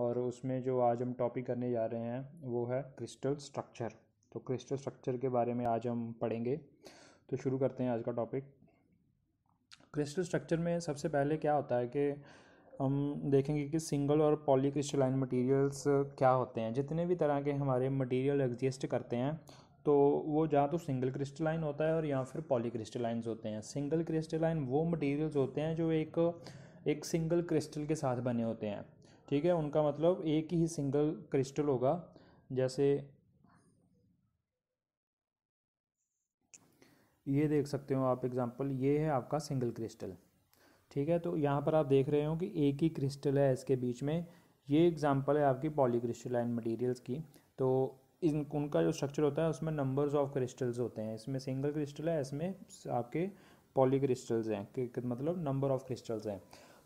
और उसमें जो आज हम टॉपिक करने जा रहे हैं वो है क्रिस्टल स्ट्रक्चर तो क्रिस्टल स्ट्रक्चर के बारे में आज हम पढ़ेंगे तो शुरू करते हैं आज का टॉपिक क्रिस्टल स्ट्रक्चर में सबसे पहले क्या होता है कि हम देखेंगे कि सिंगल और पॉली क्रिस्टलाइन मटीरियल्स क्या होते हैं जितने भी तरह के हमारे मटीरियल एग्जिस्ट करते हैं तो वो या तो सिंगल क्रिस्टलाइन होता है और या फिर पॉली क्रिस्टलाइन होते हैं सिंगल क्रिस्टलाइन वो मटीरियल्स होते हैं जो एक एक सिंगल क्रिस्टल के साथ बने होते हैं ठीक है उनका मतलब एक ही सिंगल क्रिस्टल होगा जैसे ये देख सकते हो आप एग्जांपल ये है आपका सिंगल क्रिस्टल ठीक है तो यहाँ पर आप देख रहे हो कि एक ही क्रिस्टल है इसके बीच में ये एग्जांपल है आपकी पॉलीक्रिस्टलाइन मटेरियल्स की तो इन उनका जो स्ट्रक्चर होता है उसमें नंबर्स ऑफ क्रिस्टल्स होते हैं इसमें सिंगल क्रिस्टल है इसमें आपके पॉलीक्रिस्टल्स हैं मतलब नंबर ऑफ क्रिस्टल्स हैं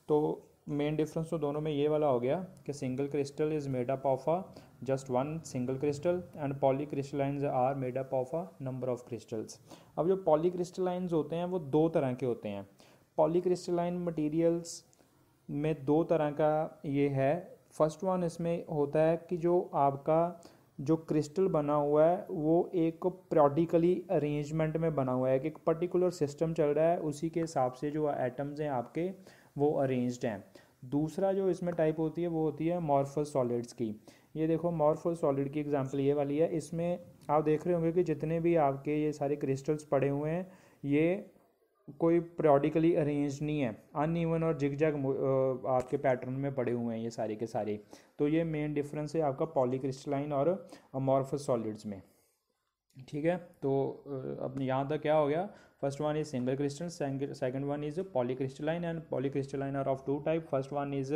तो मेन डिफरेंस तो दोनों में ये वाला हो गया कि single crystal is made up of a just one single crystal and polycrystalline are made up of a number of crystals अब जो पॉली क्रिस्टलाइंस होते हैं वो दो तरह के होते हैं पॉली क्रिस्टलाइन मटीरियल्स में दो तरह का ये है फर्स्ट वन इसमें होता है कि जो आपका जो क्रिस्टल बना हुआ है वो एक प्रोडिकली अरेंजमेंट में बना हुआ है कि एक पर्टिकुलर सिस्टम चल रहा है उसी के हिसाब से जो एटम्स हैं आपके वो अरेंज्ड हैं दूसरा जो इसमें टाइप होती है वो होती है मॉर्फल सॉलिड्स की ये देखो मॉर्फल सॉलिड की एग्जांपल ये वाली है इसमें आप देख रहे होंगे कि जितने भी आपके ये सारे क्रिस्टल्स पड़े हुए हैं ये कोई प्रोडिकली अरेंज नहीं है ईवन और जिग जग आपके पैटर्न में पड़े हुए हैं ये सारे के सारे तो ये मेन डिफरेंस है आपका पॉलीक्रिस्टलाइन और अमॉर्फस सॉलिड्स में ठीक है तो अपने यहाँ तक क्या हो गया first one is single crystal second one is polycrystalline and polycrystalline are of two type first one is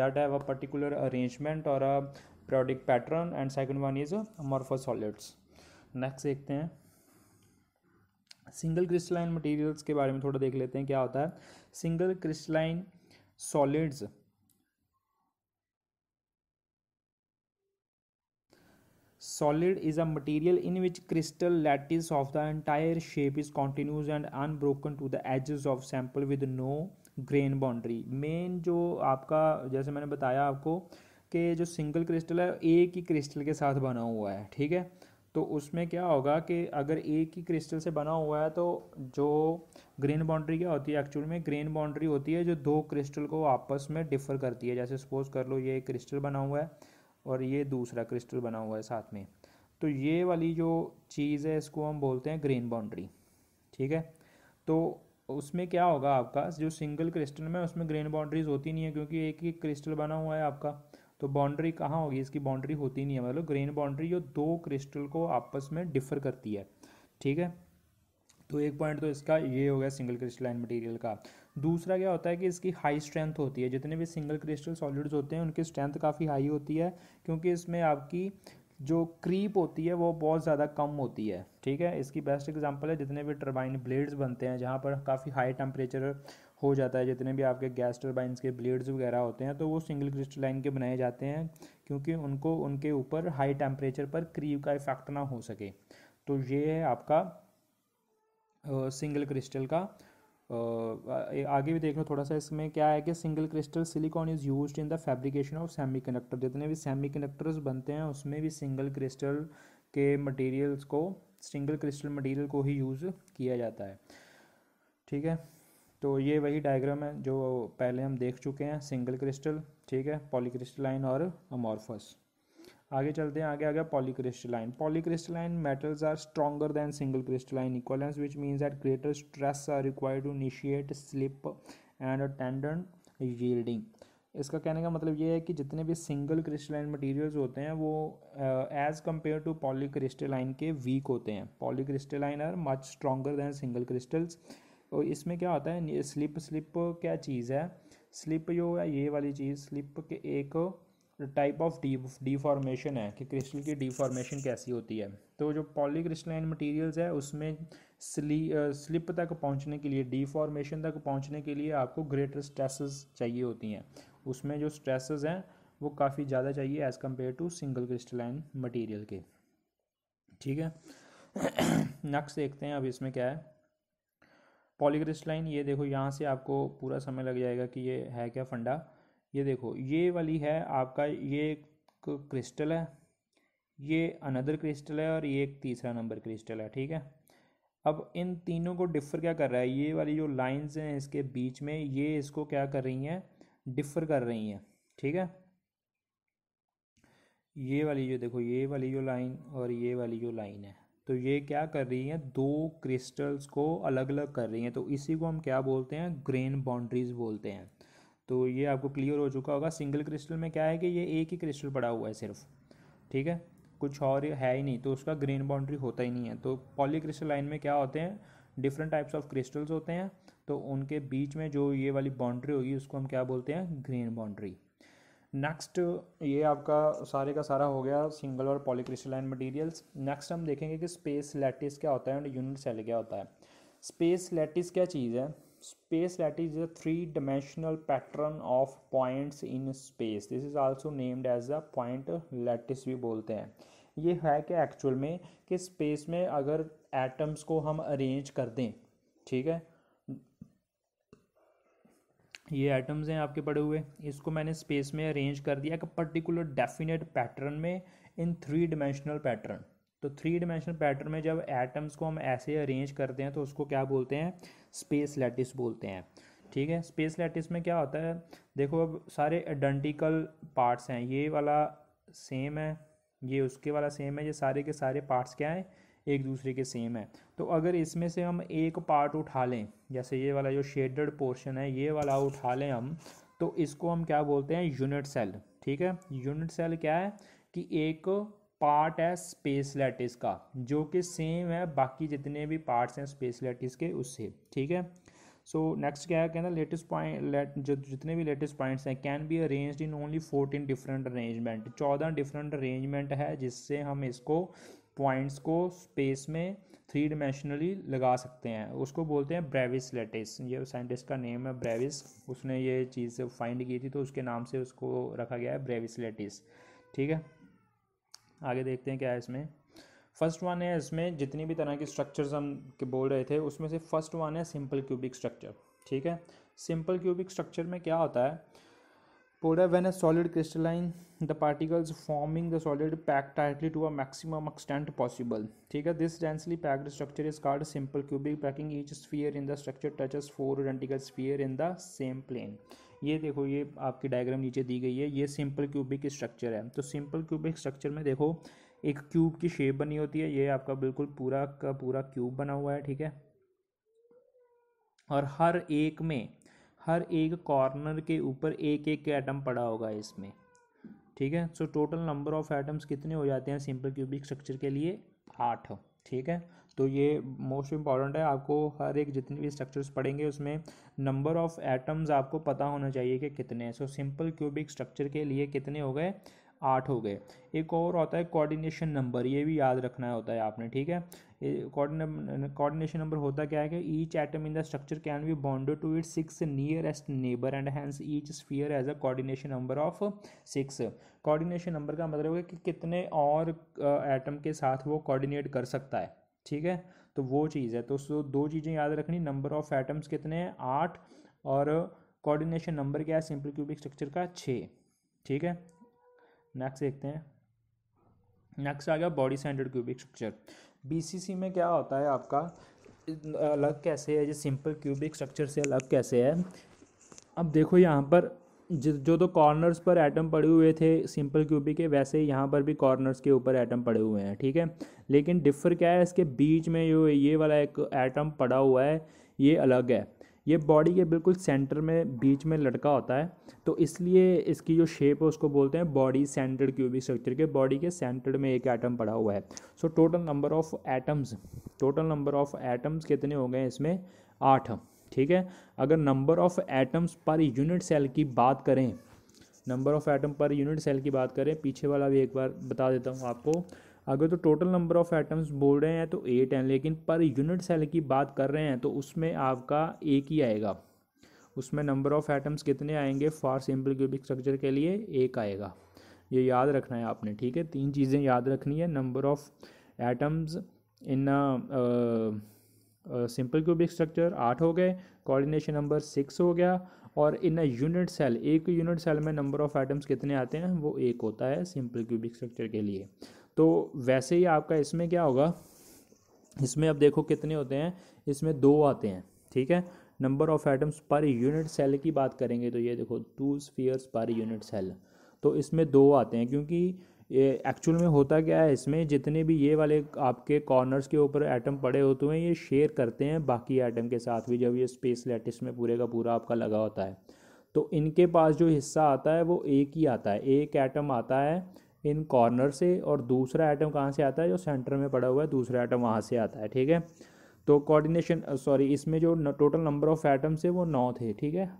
that have a particular arrangement or a periodic pattern and second one is amorphous solids next देखते हैं single crystalline materials के बारे में थोड़ा देख लेते हैं क्या होता है single crystalline solids solid is a material in which crystal lattice of the entire shape is continuous and unbroken to the edges of sample with no grain boundary main जो आपका जैसे मैंने बताया आपको कि जो सिंगल क्रिस्टल है एक ही क्रिस्टल के साथ बना हुआ है ठीक है तो उसमें क्या होगा कि अगर एक ही क्रिस्टल से बना हुआ है तो जो ग्रेन बाउंड्री क्या होती है एक्चुअल में ग्रेन बाउंड्री होती है जो दो क्रिस्टल को आपस में डिफर करती है जैसे सपोज कर लो ये क्रिस्टल बना हुआ है और ये दूसरा क्रिस्टल बना हुआ है साथ में तो ये वाली जो चीज़ है इसको हम बोलते हैं ग्रीन बाउंड्री ठीक है तो उसमें क्या होगा आपका जो सिंगल क्रिस्टल में उसमें ग्रीन बाउंड्रीज होती नहीं है क्योंकि एक ही क्रिस्टल बना हुआ है आपका तो बाउंड्री कहाँ होगी इसकी बाउंड्री होती नहीं है मतलब ग्रीन बाउंड्री जो दो क्रिस्टल को आपस में डिफर करती है ठीक है तो एक पॉइंट तो इसका ये हो गया सिंगल क्रिस्टलाइन मटेरियल का दूसरा क्या होता है कि इसकी हाई स्ट्रेंथ होती है जितने भी सिंगल क्रिस्टल सॉलिड्स होते हैं उनकी स्ट्रेंथ काफ़ी हाई होती है क्योंकि इसमें आपकी जो क्रीप होती है वो बहुत ज़्यादा कम होती है ठीक है इसकी बेस्ट एग्जांपल है जितने भी टर्बाइन ब्लेड्स बनते हैं जहाँ पर काफ़ी हाई टेम्परेचर हो जाता है जितने भी आपके गैस टर्बाइन के ब्लेड्स वगैरह होते हैं तो वो सिंगल क्रिस्टलाइन के बनाए जाते हैं क्योंकि उनको उनके ऊपर हाई टेम्परेचर पर क्रीप का इफेक्ट ना हो सके तो ये है आपका सिंगल क्रिस्टल का आगे भी देख लो थोड़ा सा इसमें क्या है कि single crystal silicon is used in the fabrication of semiconductor जितने भी सेमीकंडक्टर्स बनते हैं उसमें भी सिंगल क्रिस्टल के मटेरियल्स को सिंगल क्रिस्टल मटेरियल को ही यूज़ किया जाता है ठीक है तो ये वही डायग्राम है जो पहले हम देख चुके हैं सिंगल क्रिस्टल ठीक है पॉलीक्रिस्टलाइन और अमॉर्फस आगे चलते हैं आगे आ गया polycrystalline polycrystalline metals are stronger than single crystalline equivalents which means that greater stress are required to initiate slip and tendon yielding इसका कहने का मतलब ये है कि जितने भी सिंगल क्रिस्टलाइन मटेरियल्स होते हैं वो एज कम्पेयर टू पॉली के वीक होते हैं polycrystalline are much stronger than single crystals और इसमें क्या होता है स्लिप स्लिप क्या चीज़ है स्लिप जो है ये वाली चीज़ स्लिप के एक टाइप ऑफ डी डिफॉर्मेशन है कि क्रिस्टल की डिफॉर्मेशन कैसी होती है तो जो पॉलीक्रिस्टलाइन मटेरियल्स है उसमें स्ली स्लिप तक पहुंचने के लिए डिफॉर्मेशन तक पहुंचने के लिए आपको ग्रेटर स्ट्रेसेस चाहिए होती हैं उसमें जो स्ट्रेसेस हैं वो काफ़ी ज़्यादा चाहिए as compared to single crystalline material के ठीक है नेक्स्ट देखते हैं अब इसमें क्या है पॉलीक्रिस्टलाइन ये देखो यहाँ से आपको पूरा समय लग जाएगा कि ये है क्या फंडा ये देखो ये वाली है आपका ये एक क्रिस्टल है ये अनदर क्रिस्टल है और ये एक तीसरा नंबर क्रिस्टल है ठीक है अब इन तीनों को डिफ़र क्या कर रहा है ये वाली जो लाइंस हैं इसके बीच में ये इसको क्या कर रही हैं डिफ़र कर रही हैं ठीक है ये वाली जो देखो ये वाली जो लाइन और ये वाली जो लाइन है तो ये क्या कर रही हैं दो क्रिस्टल्स को अलग अलग कर रही हैं तो इसी को हम क्या बोलते हैं ग्रेन बाउंड्रीज बोलते हैं तो ये आपको क्लियर हो चुका होगा सिंगल क्रिस्टल में क्या है कि ये एक ही क्रिस्टल पड़ा हुआ है सिर्फ ठीक है कुछ और है ही नहीं तो उसका ग्रीन बाउंड्री होता ही नहीं है तो पॉली क्रिस्टल लाइन में क्या होते हैं डिफरेंट टाइप्स ऑफ क्रिस्टल्स होते हैं तो उनके बीच में जो ये वाली बाउंड्री होगी उसको हम क्या बोलते हैं ग्रीन बाउंड्री नेक्स्ट ये आपका सारे का सारा हो गया सिंगल और पॉलीक्रिस्टलाइन मटेरियल्स नेक्स्ट हम देखेंगे कि स्पेस लैटिस क्या होता है एंड यूनिट सेल क्या होता है स्पेस लैटिस क्या चीज़ है space that is a three dimensional pattern of points in space this is also named as a point lattice भी बोलते हैं ये है कि एक्चुअल में कि स्पेस में अगर एटम्स को हम अरेंज कर दें ठीक है ये एटम्स हैं आपके पड़े हुए इसको मैंने स्पेस में अरेंज कर दिया एक पर्टिकुलर डेफिनेट पैटर्न में इन थ्री डिमेंशनल पैटर्न तो थ्री डिमेंशनल पैटर्न में जब एटम्स को हम ऐसे अरेंज करते हैं तो उसको क्या बोलते हैं स्पेस लैटिस बोलते हैं ठीक है स्पेस लैटिस में क्या होता है देखो अब सारे आइडेंटिकल पार्ट्स हैं ये वाला सेम है ये उसके वाला सेम है ये सारे के सारे पार्ट्स क्या हैं एक दूसरे के सेम है तो अगर इसमें से हम एक पार्ट उठा लें जैसे ये वाला जो शेडेड पोर्शन है ये वाला उठा लें हम तो इसको हम क्या बोलते हैं यूनिट सेल ठीक है यूनिट सेल क्या है कि एक पार्ट है स्पेस लेटिस का जो कि सेम है बाकी जितने भी पार्ट्स हैं स्पेस लेटिस के उससे ठीक है सो so, नेक्स्ट क्या है कहना लेटेस्ट पॉइंट जो जितने भी लेटेस्ट पॉइंट्स हैं can be arrange in only fourteen different arrangement चौदह डिफरेंट अरेंजमेंट है जिससे हम इसको पॉइंट्स को स्पेस में थ्री डिमेंशनली लगा सकते हैं उसको बोलते हैं ब्रेविस लेटेस्ट ये साइंटिस्ट का नेम है ब्रेविस उसने ये चीज़ फाइंड की थी तो उसके नाम से उसको रखा गया है ब्रेविस लेटेस्ट ठीक है आगे देखते हैं क्या है इसमें फर्स्ट वन है इसमें जितनी भी तरह के स्ट्रक्चर्स हम के बोल रहे थे उसमें से फर्स्ट वन है सिंपल क्यूबिक स्ट्रक्चर ठीक है सिंपल क्यूबिक स्ट्रक्चर में क्या होता है पूरा when a solid crystalline the particles forming the solid pack tightly to a maximum extent possible ठीक है this densely packed structure is called simple cubic packing each sphere in the structure touches four identical sphere in the same plane ये देखो ये आपकी diagram नीचे दी गई है ये सिंपल क्यूबिक स्ट्रक्चर है तो सिंपल क्यूबिक स्ट्रक्चर में देखो एक क्यूब की शेप बनी होती है ये आपका बिल्कुल पूरा का पूरा क्यूब बना हुआ है ठीक है और हर एक में हर एक कॉर्नर के ऊपर एक एक एटम पड़ा होगा इसमें ठीक है so total number of atoms कितने हो जाते हैं सिंपल क्यूबिक स्ट्रक्चर के लिए आठ ठीक है तो ये मोस्ट इम्पॉर्टेंट है आपको हर एक जितने भी स्ट्रक्चर्स पढ़ेंगे उसमें नंबर ऑफ़ एटम्स आपको पता होना चाहिए कि कितने हैं सो सिंपल क्यूबिक स्ट्रक्चर के लिए कितने हो गए आठ हो गए एक और होता है कोऑर्डिनेशन नंबर ये भी याद रखना होता है आपने ठीक है कोऑर्डिनेशन नंबर होता क्या है कि each atom in the structure can be bonded to it six nearest neighbour and hence each sphere has a coordination number of six coordination number का मतलब है कि कितने और एटम के साथ वो कोऑर्डिनेट कर सकता है ठीक है तो वो चीज़ है तो सो दो चीज़ें याद रखनी नंबर ऑफ एटम्स कितने हैं आठ और कोऑर्डिनेशन नंबर क्या है सिंपल क्यूबिक स्ट्रक्चर का छः ठीक है नेक्स्ट देखते हैं नेक्स्ट आ गया body centred cubic structure BCC में क्या होता है आपका अलग कैसे है जो सिंपल क्यूबिक स्ट्रक्चर से अलग कैसे है अब देखो यहाँ पर जो तो कॉर्नर्स पर एटम पड़े हुए थे सिंपल क्यूबी के वैसे यहाँ पर भी कॉर्नर्स के ऊपर एटम पड़े हुए हैं ठीक है लेकिन डिफर क्या है इसके बीच में जो ये वाला एक एटम पड़ा हुआ है ये अलग है ये बॉडी के बिल्कुल सेंटर में बीच में लटका होता है तो इसलिए इसकी जो शेप है उसको बोलते हैं बॉडी सेंटर्ड क्यूबिक स्ट्रक्चर के बॉडी के सेंटर में एक एटम पड़ा हुआ है so total number of atoms total number of atoms कितने हो गए इसमें आठ ठीक है अगर number of atoms per unit cell की बात करें number of atom per unit cell की बात करें पीछे वाला भी एक बार बता देता हूँ आपको अगर तो टोटल नंबर ऑफ़ एटम्स बोल रहे हैं तो एट हैं लेकिन पर यूनिट सेल की बात कर रहे हैं तो उसमें आपका एक ही आएगा उसमें नंबर ऑफ़ एटम्स कितने आएंगे फॉर सिंपल क्यूबिक स्ट्रक्चर के लिए एक आएगा ये याद रखना है आपने ठीक है तीन चीज़ें याद रखनी है number of atoms in simple cubic structure आठ हो गए कोऑर्डिनेशन नंबर सिक्स हो गया और इन अ यूनिट सेल एक यूनिट सेल में नंबर ऑफ आइटम्स कितने आते हैं वो एक होता है सिंपल क्यूबिक स्ट्रक्चर के लिए तो वैसे ही आपका इसमें क्या होगा इसमें अब देखो कितने होते हैं इसमें दो आते हैं ठीक है number of atoms per unit cell की बात करेंगे तो ये देखो two spheres per unit cell तो इसमें दो आते हैं क्योंकि ये एक्चुअल में होता क्या है इसमें जितने भी ये वाले आपके कॉर्नर्स के ऊपर एटम पड़े होते हैं ये शेयर करते हैं बाकी एटम के साथ भी जब ये स्पेस लेटिस में पूरे का पूरा आपका लगा होता है तो इनके पास जो हिस्सा आता है वो एक ही आता है एक एटम आता है इन कॉर्नर से और दूसरा एटम कहाँ से आता है जो सेंटर में पड़ा हुआ है दूसरा आइटम वहाँ से आता है ठीक है तो कोऑर्डिनेशन सॉरी इसमें जो टोटल नंबर ऑफ़ एटम्स है वो नौ थे ठीक है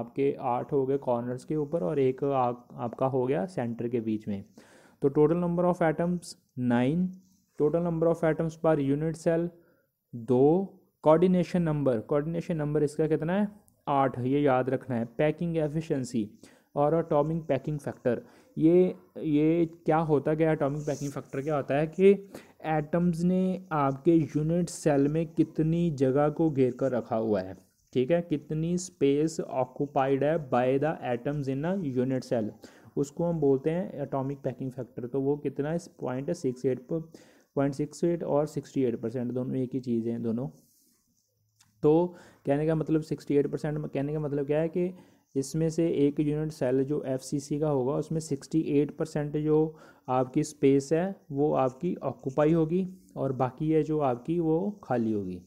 आपके आठ हो गए कॉर्नर्स के ऊपर और एक आ, आपका हो गया सेंटर के बीच में तो total number of atoms nine total number of atoms per unit cell दो कोऑर्डिनेशन नंबर कोऑर्डिनेशन नंबर इसका कितना है आठ ये याद रखना है पैकिंग एफिशिएंसी और अटोमिक पैकिंग फैक्टर ये ये क्या होता क्या अटोमिक पैकिंग फैक्टर क्या होता है कि एटम्स ने आपके यूनिट सेल में कितनी जगह को घेर कर रखा हुआ है ठीक है कितनी स्पेस ऑक्यूपाइड है by the atoms in a unit cell उसको हम बोलते हैं एटॉमिक पैकिंग फैक्टर तो वो कितना is point six eight point six eight और सिक्सटी एट परसेंट दोनों एक ही चीज़ हैं दोनों तो कहने का मतलब सिक्सटी एट परसेंट कहने का मतलब क्या है कि इसमें से एक यूनिट सेल जो एफ का होगा उसमें सिक्सटी एट परसेंट जो आपकी स्पेस है वो आपकी ऑक्यूपाई होगी और बाकी है जो आपकी वो खाली होगी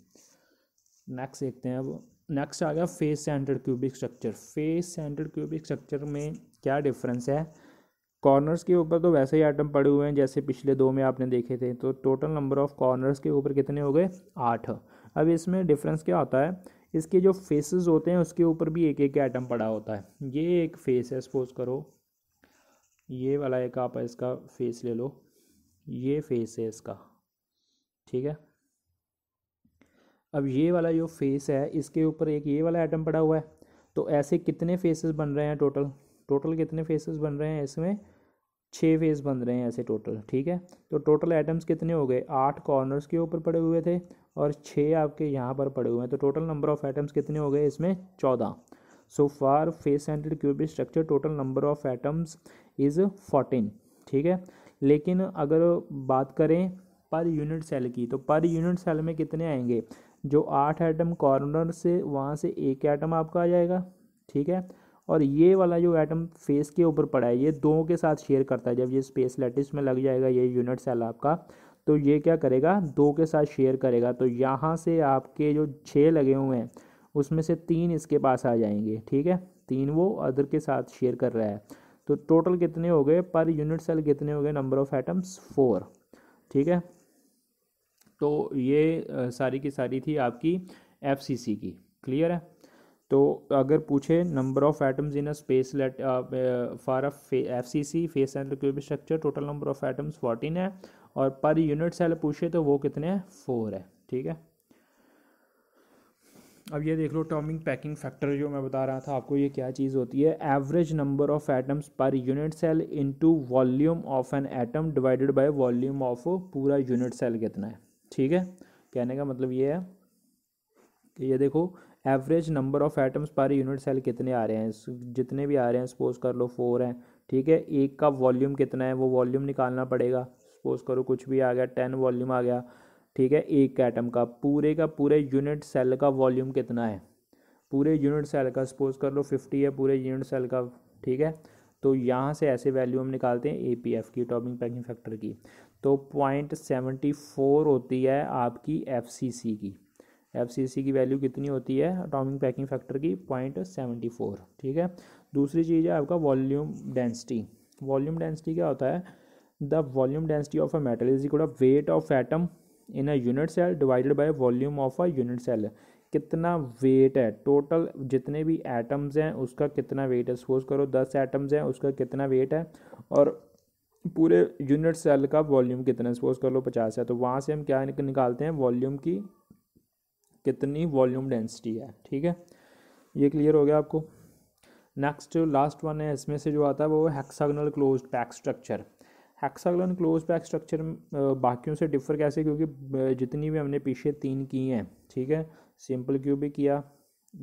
नेक्स्ट देखते हैं अब नेक्स्ट आ गया face centred cubic structure face centred cubic structure में क्या डिफरेंस है कॉर्नर्स के ऊपर तो वैसे ही आइटम पड़े हुए हैं जैसे पिछले दो में आपने देखे थे तो टोटल नंबर ऑफ कॉर्नर्स के ऊपर कितने हो गए आठ अब इसमें डिफरेंस क्या होता है इसके जो फेसेस होते हैं उसके ऊपर भी एक एक आइटम पड़ा होता है ये एक फेस है सपोज करो ये वाला एक आप इसका फेस ले लो ये फेस है इसका ठीक है अब ये वाला जो फेस है इसके ऊपर एक ये वाला एटम पड़ा हुआ है तो ऐसे कितने फेसेस बन रहे हैं टोटल टोटल कितने फेसेस बन रहे हैं इसमें छः फेस बन रहे हैं ऐसे टोटल ठीक है तो टोटल एटम्स कितने हो गए आठ कॉर्नर्स के ऊपर पड़े हुए थे और छः आपके यहाँ पर पड़े हुए हैं तो टोटल नंबर ऑफ़ एटम्स कितने हो गए इसमें चौदह so far face centred cubic structure total number of atoms is fourteen ठीक है लेकिन अगर बात करें पर यूनिट सेल की तो पर यूनिट सेल में कितने आएंगे जो आठ एटम कॉर्नर से वहाँ से एक एटम आपका आ जाएगा ठीक है और ये वाला जो एटम फेस के ऊपर पड़ा है ये दो के साथ शेयर करता है जब ये स्पेस लेटिस में लग जाएगा ये यूनिट सेल आपका तो ये क्या करेगा दो के साथ शेयर करेगा तो यहाँ से आपके जो छः लगे हुए हैं उसमें से तीन इसके पास आ जाएंगे ठीक है तीन वो अदर के साथ शेयर कर रहा है तो टोटल कितने हो गए पर यूनिट सेल कितने हो गए नंबर ऑफ़ एटम्स फोर ठीक है तो ये सारी की सारी थी आपकी एफ की क्लियर है तो अगर पूछे number of atoms in a space lattice for a F C C face and cube structure total number of atoms fourteen है और पर यूनिट सेल पूछे तो वो कितने हैं फोर है ठीक है अब ये देख लो टॉमिंग पैकिंग फैक्टर जो मैं बता रहा था आपको ये क्या चीज़ होती है average number of atoms per unit cell into volume of an atom divided by volume of पूरा यूनिट सेल कितना है ठीक है कहने का मतलब ये है कि ये देखो average number of atoms per unit cell कितने आ रहे हैं जितने भी आ रहे हैं सपोज कर लो फोर हैं ठीक है एक का वॉल्यूम कितना है वो वॉल्यूम निकालना पड़ेगा सपोज करो कुछ भी आ गया टेन वॉल्यूम आ गया ठीक है एक एटम का पूरे का पूरे यूनिट सेल का वॉल्यूम कितना है पूरे यूनिट सेल का सपोज कर लो फिफ्टी है पूरे यूनिट सेल का ठीक है तो यहाँ से ऐसे वैल्यू हम निकालते हैं ए पी एफ की टॉपिंग पैकिंग फैक्टर की तो पॉइंट सेवेंटी फोर होती है आपकी एफ सी सी की एफ सी सी की वैल्यू कितनी होती है अटोमिक पैकिंग फैक्टर की पॉइंट सेवेंटी फोर ठीक है दूसरी चीज़ है आपका वॉल्यूम डेंसिटी वॉल्यूम डेंसिटी क्या होता है the volume density of a metal is equal to weight of atom in a unit cell divided by volume of a unit cell कितना वेट है टोटल जितने भी एटम्स हैं उसका कितना वेट है सपोज करो दस एटम्स हैं उसका कितना वेट है और पूरे यूनिट सेल का वॉल्यूम कितना है सपोज कर लो पचास है तो वहाँ से हम क्या निकालते हैं वॉल्यूम की कितनी वॉल्यूम डेंसिटी है ठीक है ये क्लियर हो गया आपको नेक्स्ट लास्ट वन है इसमें से जो आता है वो hexagonal close pack structure hexagonal close pack structure बाकियों से डिफर कैसे क्योंकि जितनी भी हमने पीछे तीन की हैं ठीक है सिंपल क्यूबिक किया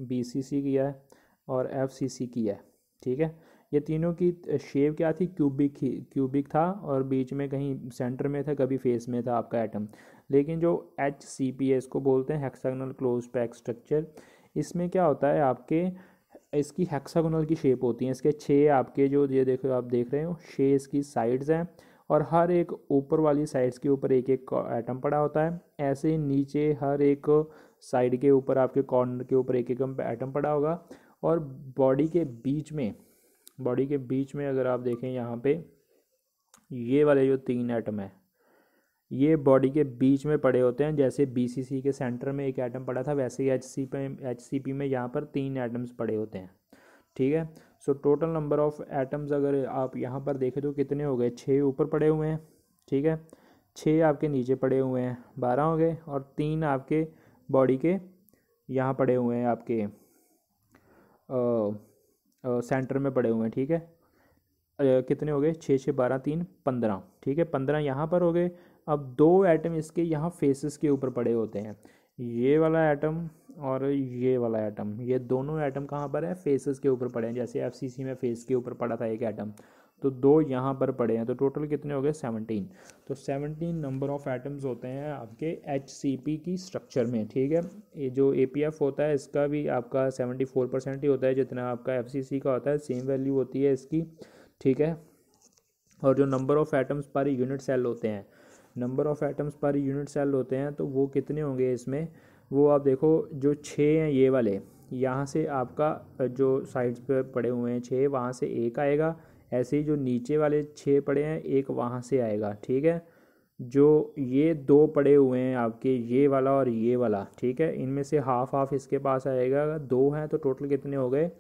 बी किया है और एफ किया है ठीक है ये तीनों की शेप क्या थी क्यूबिक ही क्यूबिक था और बीच में कहीं सेंटर में था कभी फेस में था आपका एटम लेकिन जो एच सी पी एस को बोलते हैं हेक्सागोनल क्लोज पैक स्ट्रक्चर इसमें क्या होता है आपके इसकी हेक्सागोनल की शेप होती है इसके छः आपके जो ये देखो आप देख रहे हो छः इसकी साइड्स हैं और हर एक ऊपर वाली साइड्स के ऊपर एक एक एटम पड़ा होता है ऐसे नीचे हर एक साइड के ऊपर आपके कॉर्नर के ऊपर एक एक एटम पड़ा होगा और बॉडी के बीच में बॉडी के बीच में अगर आप देखें यहाँ पे ये वाले जो तीन एटम हैं ये बॉडी के बीच में पड़े होते हैं जैसे बीसीसी के सेंटर में एक एटम पड़ा था वैसे ही एचसी पे एचसीपी में यहाँ पर तीन एटम्स पड़े होते हैं ठीक है so total number of atoms अगर आप यहाँ पर देखें तो कितने हो गए छः ऊपर पड़े हुए हैं ठीक है छः आपके नीचे पड़े हुए हैं बारह हो गए और तीन आपके बॉडी के यहाँ पड़े हुए हैं आपके आ, सेंटर में पड़े हुए हैं ठीक है कितने हो गए छः छः बारह तीन पंद्रह ठीक है पंद्रह यहाँ पर हो गए अब दो एटम इसके यहाँ फेसेस के ऊपर पड़े होते हैं ये वाला एटम और ये वाला एटम ये दोनों एटम कहाँ पर है फेसेस के ऊपर पड़े हैं जैसे एफ में फेस के ऊपर पड़ा था एक एटम तो दो यहाँ पर पड़े हैं तो टोटल कितने हो गए सेवनटीन तो सेवनटीन नंबर ऑफ़ एटम्स होते हैं आपके एच की स्ट्रक्चर में ठीक है ये जो ए होता है इसका भी आपका सेवेंटी फोर परसेंट ही होता है जितना आपका एफ का होता है सेम वैल्यू होती है इसकी ठीक है और जो number of atoms per unit cell होते हैं number of atoms per unit cell होते हैं तो वो कितने होंगे इसमें वो आप देखो जो छः हैं ये वाले यहाँ से आपका जो साइड्स पर पड़े हुए हैं छः वहाँ से एक आएगा ऐसे ही जो नीचे वाले छः पड़े हैं एक वहाँ से आएगा ठीक है जो ये दो पड़े हुए हैं आपके ये वाला और ये वाला ठीक है इनमें से हाफ हाफ इसके पास आएगा अगर दो हैं तो टोटल कितने हो गए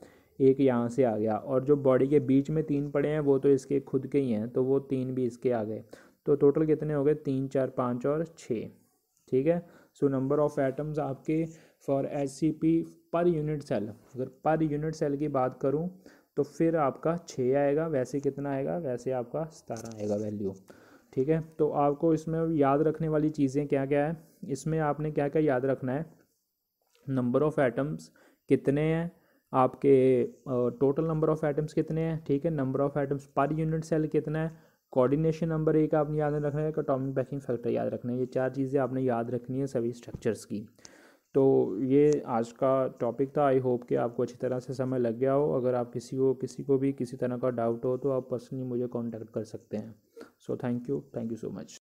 एक यहाँ से आ गया और जो बॉडी के बीच में तीन पड़े हैं वो तो इसके खुद के ही हैं तो वो तीन भी इसके आ गए तो टोटल कितने हो गए तीन चार पाँच और छः ठीक है सो नंबर ऑफ़ एटम्स आपके for H C P per unit cell अगर पर यूनिट सेल की बात करूँ तो फिर आपका छः आएगा वैसे कितना आएगा वैसे आपका सतारह आएगा वैल्यू ठीक है तो आपको इसमें याद रखने वाली चीज़ें क्या क्या है इसमें आपने क्या क्या याद रखना है नंबर ऑफ़ एटम्स कितने हैं आपके टोटल नंबर ऑफ़ एटम्स कितने हैं ठीक है number of atoms per unit cell कितना है कोऑर्डिनेशन नंबर एक आपने याद रखना है एटॉमिक पैकिंग फैक्टर याद रखना है ये चार चीज़ें आपने याद रखनी है सभी स्ट्रक्चर्स की तो ये आज का टॉपिक था आई होप कि आपको अच्छी तरह से समय लग गया हो अगर आप किसी को किसी को भी किसी तरह का डाउट हो तो आप पर्सनली मुझे कॉन्टैक्ट कर सकते हैं so thank you thank you so much